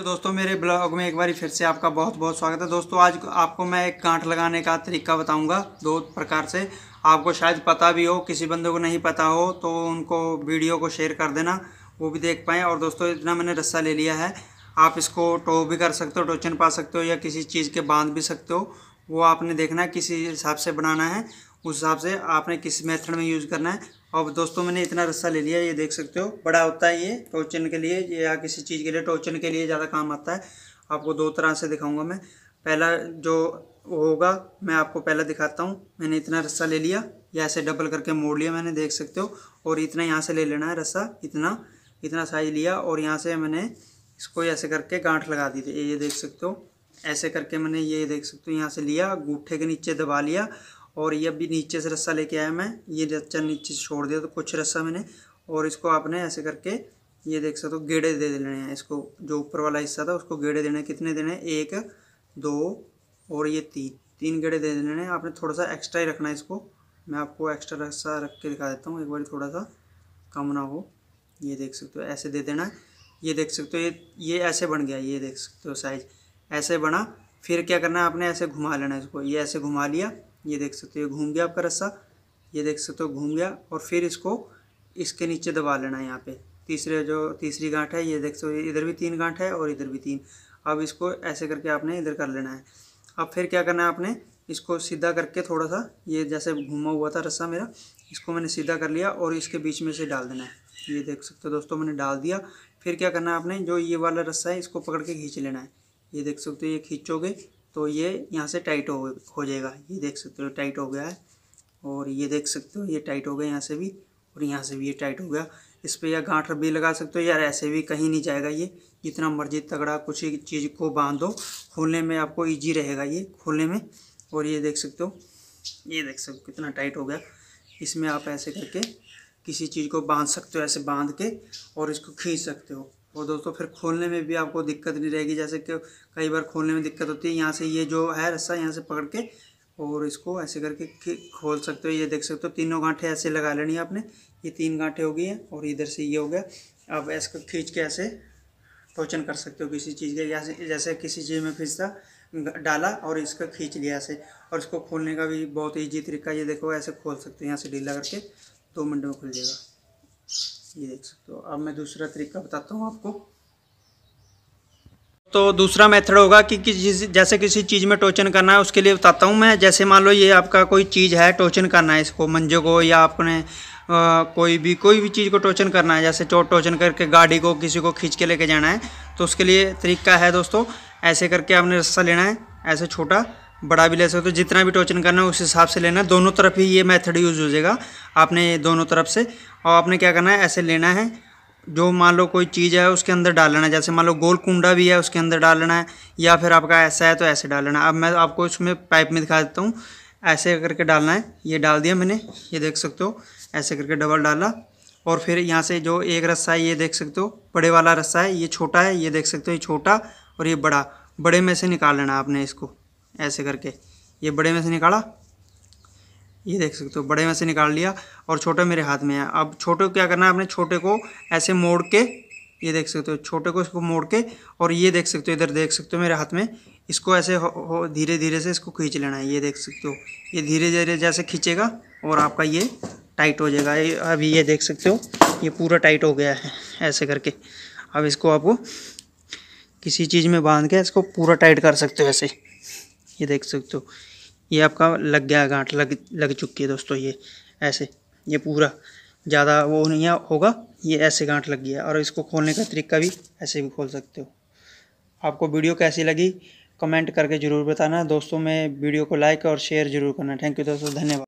तो दोस्तों मेरे ब्लॉग में एक बार फिर से आपका बहुत बहुत स्वागत है दोस्तों आज आपको मैं एक गांठ लगाने का तरीका बताऊंगा दो प्रकार से आपको शायद पता भी हो किसी बंदे को नहीं पता हो तो उनको वीडियो को शेयर कर देना वो भी देख पाएँ और दोस्तों इतना मैंने रस्सा ले लिया है आप इसको टो भी कर सकते हो टोचन पा सकते हो या किसी चीज़ के बांध भी सकते हो वो आपने देखना है किसी हिसाब से बनाना है उस हिसाब से आपने किस मेथड में यूज़ करना है और दोस्तों मैंने इतना रस्सा ले लिया ये देख सकते हो बड़ा होता है ये टोचन के लिए या किसी चीज़ के लिए टोचन के लिए ज़्यादा काम आता है आपको दो तरह से दिखाऊंगा मैं पहला जो होगा मैं आपको पहला दिखाता हूँ मैंने इतना रस्सा ले लिया या ऐसे डबल करके मोड़ लिया मैंने देख सकते हो और इतना यहाँ से ले लेना है रस्सा इतना इतना साइज लिया और यहाँ से मैंने इसको ऐसे करके गांठ लगा दी थी ये देख सकते हो ऐसे करके मैंने ये देख सकते हो यहाँ से लिया गूठे के नीचे दबा लिया और ये अभी नीचे से रस्सा लेके आया मैं ये रस्सा नीचे से छोड़ दिया तो कुछ रस्सा मैंने और इसको आपने ऐसे करके ये देख सकते हो गेड़े दे देने हैं इसको जो ऊपर वाला हिस्सा था उसको गेड़े देने कितने देने एक दो और ये तीन तीन गेड़े दे देने हैं आपने थोड़ा सा एक्स्ट्रा ही रखना है इसको मैं आपको एक्स्ट्रा रस्सा रख के दिखा देता हूँ एक बार थोड़ा सा कम ना हो ये देख सकते हो ऐसे दे देना है ये देख सकते हो ये ये ऐसे बन गया ये देख सकते हो साइज ऐसे बना फिर क्या करना है आपने ऐसे घुमा लेना इसको ये ऐसे घुमा लिया ये देख सकते हो घूम गया आपका रस्सा ये देख सकते हो घूम गया और फिर इसको इसके नीचे दबा लेना है यहाँ पे तीसरे जो तीसरी गांठ है ये देख सकते हो इधर भी तीन गांठ है और इधर भी तीन अब इसको ऐसे करके आपने इधर कर लेना है अब फिर क्या करना है आपने इसको सीधा करके थोड़ा सा ये जैसे घूमा हुआ था रस्सा मेरा इसको मैंने सीधा कर लिया और इसके बीच में से डाल देना है ये देख सकते हो दोस्तों मैंने डाल दिया फिर क्या करना है आपने जो ये वाला रस्सा है इसको पकड़ के खींच लेना है ये देख सकते हो ये खींचोगे तो ये यहाँ से टाइट हो हो जाएगा ये देख सकते हो टाइट हो गया है और ये देख सकते हो ये टाइट हो गया यहाँ से भी और यहाँ से भी ये टाइट हो गया इस पर या गांठ भी लगा सकते हो यार ऐसे भी कहीं नहीं जाएगा ये जितना मर्जी तगड़ा कुछ ही चीज़ को बांध दो खोलने में आपको ईजी रहेगा ये खोलने में और ये देख सकते हो ये देख सकते हो कितना टाइट हो गया इसमें आप ऐसे करके किसी चीज़ को बांध सकते हो ऐसे बांध के और इसको खींच सकते हो और दोस्तों फिर खोलने में भी आपको दिक्कत नहीं रहेगी जैसे कि कई बार खोलने में दिक्कत होती है यहाँ से ये जो है रस्सा यहाँ से पकड़ के और इसको ऐसे करके खोल सकते हो ये देख सकते हो तीनों गांठे ऐसे लगा लेनी है आपने ये तीन गांठे हो गई हैं और इधर से ये हो गया अब इसको खींच के ऐसे टोचन कर सकते हो किसी चीज़ के जैसे जैसे किसी चीज़ में खींचता डाला और इसका खींच लिया ऐसे और इसको खोलने का भी बहुत ईजी तरीका ये देखो ऐसे खोल सकते हो यहाँ से ढीला करके दो मिनट में खुल जाएगा ये देख सकते हो अब मैं दूसरा तरीका बताता हूँ आपको तो दूसरा मेथड होगा कि किस जैसे किसी चीज़ में टोचन करना है उसके लिए बताता हूँ मैं जैसे मान लो ये आपका कोई चीज़ है टोचन करना है इसको मंजे को या आपने आ, कोई भी कोई भी चीज़ को टोचन करना है जैसे चोट टोचन करके गाड़ी को किसी को खींच के लेके जाना है तो उसके लिए तरीका है दोस्तों ऐसे करके आपने रस्सा लेना है ऐसे छोटा बड़ा भी ले सकते हो तो जितना भी टोचन करना है उस हिसाब से लेना दोनों तरफ ही ये मेथड यूज़ हो जाएगा आपने दोनों तरफ से और आपने क्या करना है ऐसे लेना है जो मान लो कोई चीज़ है उसके अंदर डाल लेना जैसे मान लो गोल कुंडा भी है उसके अंदर डाल लेना है या फिर आपका ऐसा है तो ऐसे डाल लेना अब मैं आपको इसमें पाइप में दिखा देता हूँ ऐसे करके डालना है ये डाल दिया मैंने ये देख सकते हो ऐसे करके डबल डाला और फिर यहाँ से जो एक रस्सा है ये देख सकते हो बड़े वाला रस्सा है ये छोटा है ये देख सकते हो ये छोटा और ये बड़ा बड़े में से निकाल लेना आपने इसको ऐसे करके ये बड़े में से निकाला ये देख सकते हो बड़े में से निकाल लिया और छोटे मेरे हाथ में है अब छोटे को क्या करना है अपने छोटे को ऐसे मोड़ के ये देख सकते हो छोटे को इसको मोड़ के और ये देख सकते हो इधर देख सकते हो मेरे हाथ में इसको ऐसे धीरे धीरे से इसको खींच लेना है ये देख सकते हो ये धीरे धीरे जैसे खींचेगा और आपका ये टाइट हो जाएगा अभी ये देख सकते हो ये पूरा टाइट हो गया है ऐसे करके अब इसको आपको किसी चीज़ में बांध के इसको पूरा टाइट कर सकते हो ऐसे ये देख सकते हो ये आपका लग गया गांठ लग लग चुकी है दोस्तों ये ऐसे ये पूरा ज़्यादा वो नहीं होगा ये ऐसे गांठ लग गया और इसको खोलने का तरीका भी ऐसे भी खोल सकते हो आपको वीडियो कैसी लगी कमेंट करके ज़रूर बताना दोस्तों में वीडियो को लाइक और शेयर ज़रूर करना थैंक यू दोस्तों धन्यवाद